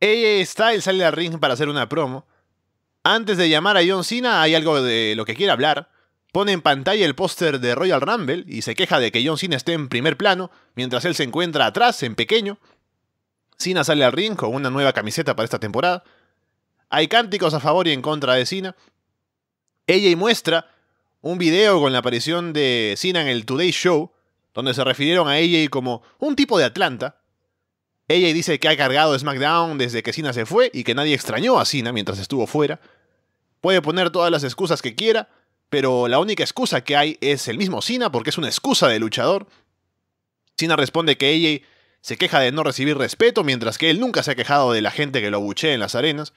AJ Styles sale al ring para hacer una promo. Antes de llamar a John Cena, hay algo de lo que quiere hablar. Pone en pantalla el póster de Royal Rumble y se queja de que John Cena esté en primer plano, mientras él se encuentra atrás, en pequeño. Cena sale al ring con una nueva camiseta para esta temporada. Hay cánticos a favor y en contra de Cena. Ella muestra un video con la aparición de Cena en el Today Show, donde se refirieron a ella como un tipo de Atlanta, ella dice que ha cargado SmackDown desde que Cena se fue y que nadie extrañó a Cena mientras estuvo fuera. Puede poner todas las excusas que quiera, pero la única excusa que hay es el mismo Cena porque es una excusa de luchador. Cena responde que AJ se queja de no recibir respeto mientras que él nunca se ha quejado de la gente que lo buché en las arenas.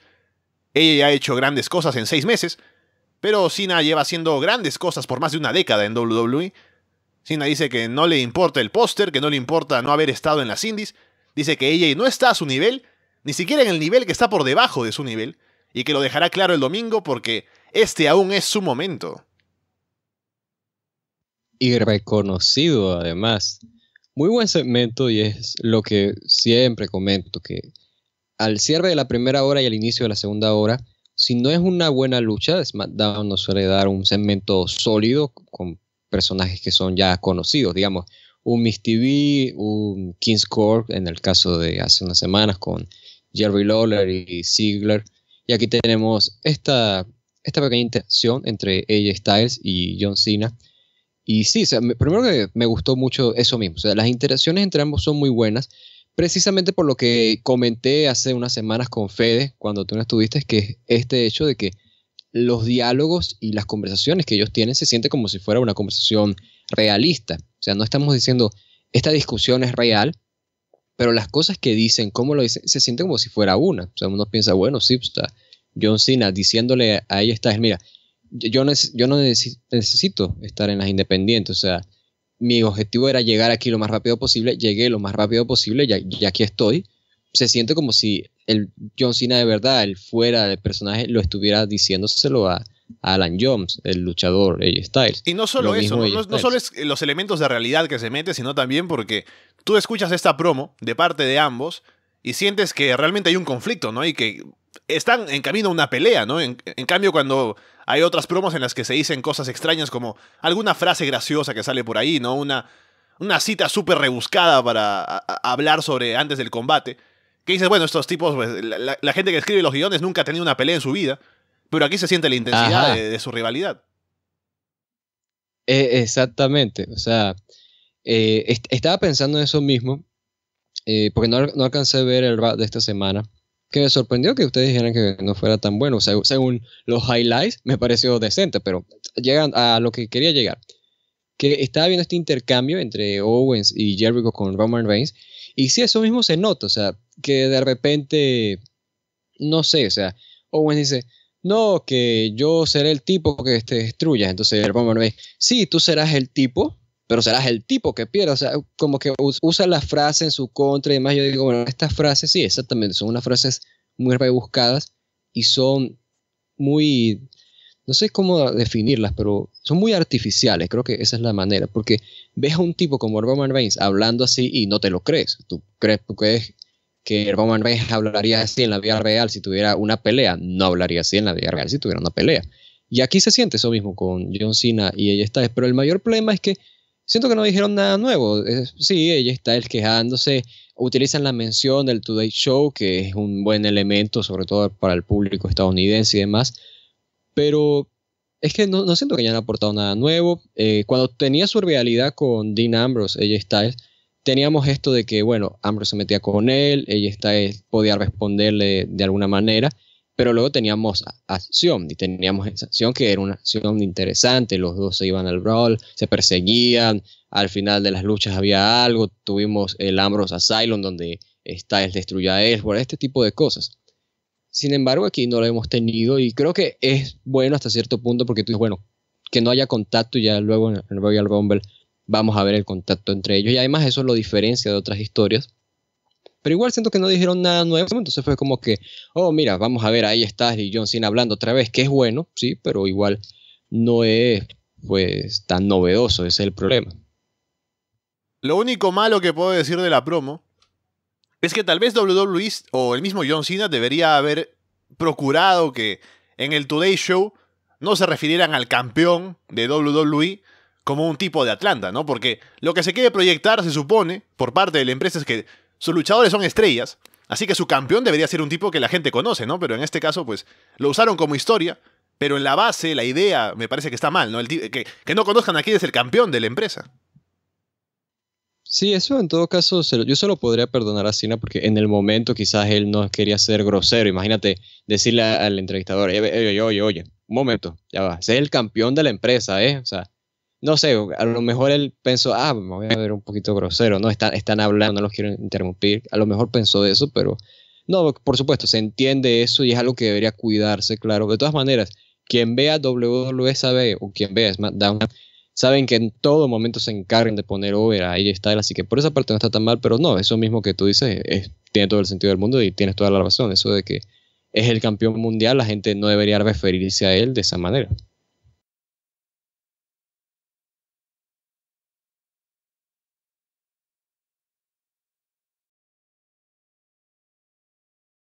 Ella ha hecho grandes cosas en seis meses, pero Cena lleva haciendo grandes cosas por más de una década en WWE. Cena dice que no le importa el póster, que no le importa no haber estado en las indies, Dice que ella no está a su nivel, ni siquiera en el nivel que está por debajo de su nivel, y que lo dejará claro el domingo porque este aún es su momento. Y reconocido además. Muy buen segmento y es lo que siempre comento, que al cierre de la primera hora y al inicio de la segunda hora, si no es una buena lucha, SmackDown nos suele dar un segmento sólido con personajes que son ya conocidos, digamos, un Miss TV, un King's Corp, en el caso de hace unas semanas con Jerry Lawler y Ziggler. Y aquí tenemos esta, esta pequeña interacción entre AJ Styles y John Cena. Y sí, primero que me gustó mucho eso mismo. O sea, las interacciones entre ambos son muy buenas, precisamente por lo que comenté hace unas semanas con Fede, cuando tú no estuviste, que este hecho de que los diálogos y las conversaciones que ellos tienen se siente como si fuera una conversación realista. O sea, no estamos diciendo, esta discusión es real, pero las cosas que dicen, cómo lo dicen, se siente como si fuera una. O sea, uno piensa, bueno, sí, pues, está John Cena diciéndole a ella, está, mira, yo, no, yo no necesito estar en las independientes, o sea, mi objetivo era llegar aquí lo más rápido posible, llegué lo más rápido posible, y aquí estoy. Se siente como si el John Cena de verdad, el fuera del personaje, lo estuviera diciéndoselo a, Alan Jones, el luchador Styles. Y no solo eso, no, solo es los elementos de realidad que se mete, sino también porque tú escuchas esta promo de parte de ambos y sientes que realmente hay un conflicto, ¿no? Y que están en camino a una pelea, ¿no? En, cambio, cuando hay otras promos en las que se dicen cosas extrañas como alguna frase graciosa que sale por ahí, ¿no? Una, una cita súper rebuscada para hablar sobre antes del combate que dices, bueno, estos tipos, pues, la, gente que escribe los guiones nunca ha tenido una pelea en su vida, pero aquí se siente la intensidad de, su rivalidad. E, exactamente, o sea, eh, estaba pensando en eso mismo, eh, porque no, no, alcancé a ver el rap de esta semana, que me sorprendió que ustedes dijeran que no fuera tan bueno, según los highlights me pareció decente, pero llegan a lo que quería llegar, que estaba viendo este intercambio entre Owens y Jericho con Roman Reigns, y sí, eso mismo se nota, o sea, que de repente, no sé, o sea, Owen dice, no, que yo seré el tipo que te destruya. Entonces el Roman Reigns, sí, tú serás el tipo, pero serás el tipo que pierda. O sea, como que usa la frase en su contra y demás. Yo digo, bueno, estas frases, sí, exactamente, son unas frases muy rebuscadas y son muy, no sé cómo definirlas, pero son muy artificiales. Creo que esa es la manera, porque ves a un tipo como Roman Reigns hablando así y no te lo crees. Tú crees, tú crees que Roman Reigns hablaría así en la vida real si tuviera una pelea, no hablaría así en la vida real si tuviera una pelea. Y aquí se siente eso mismo con John Cena y ella está. Pero el mayor problema es que siento que no dijeron nada nuevo. Sí, ella está quejándose. Utilizan la mención del Today Show, que es un buen elemento, sobre todo para el público estadounidense y demás. Pero es que no, siento que hayan aportado nada nuevo. Eh, cuando tenía su realidad con Dean Ambrose, ella está teníamos esto de que, bueno, Ambrose se metía con él, ella está, eh, podía responderle de alguna manera, pero luego teníamos acción y teníamos esa acción que era una acción interesante, los dos se iban al brawl, se perseguían, al final de las luchas había algo, tuvimos el Ambrose Asylum donde está el destruyó a por este tipo de cosas. Sin embargo, aquí no lo hemos tenido y creo que es bueno hasta cierto punto porque tú dices, bueno, que no haya contacto ya luego en, Royal Rumble vamos a ver el contacto entre ellos. Y además eso lo diferencia de otras historias. Pero igual siento que no dijeron nada nuevo, entonces fue como que, oh, mira, vamos a ver, ahí está y John Cena hablando otra vez, que es bueno, sí, pero igual no es pues tan novedoso, ese es el problema. Lo único malo que puedo decir de la promo es que tal vez WWE o el mismo John Cena debería haber procurado que en el Today Show no se refirieran al campeón de WWE, como un tipo de Atlanta, ¿no? Porque lo que se quiere proyectar, se supone, por parte de la empresa es que sus luchadores son estrellas, así que su campeón debería ser un tipo que la gente conoce, ¿no? Pero en este caso, pues, lo usaron como historia, pero en la base, la idea, me parece que está mal, ¿no? que, no conozcan a quién es el campeón de la empresa. Sí, eso en todo caso, yo solo podría perdonar a Cena porque en el momento quizás él no quería ser grosero. Imagínate decirle al entrevistador, oye, oye, oye, oye un momento, ya va, ese es el campeón de la empresa, ¿eh? O sea, no sé, a lo mejor él pensó, ah, me voy a ver un poquito grosero, no, están, hablando, no los quiero interrumpir, a lo mejor pensó eso, pero no, por supuesto, se entiende eso y es algo que debería cuidarse, claro. De todas maneras, quien vea WWE o quien vea SmackDown, saben que en todo momento se encargan de poner over ahí está, así que por esa parte no está tan mal, pero no, eso mismo que tú dices tiene todo el sentido del mundo y tienes toda la razón, eso de que es el campeón mundial, la gente no debería referirse a él de esa manera.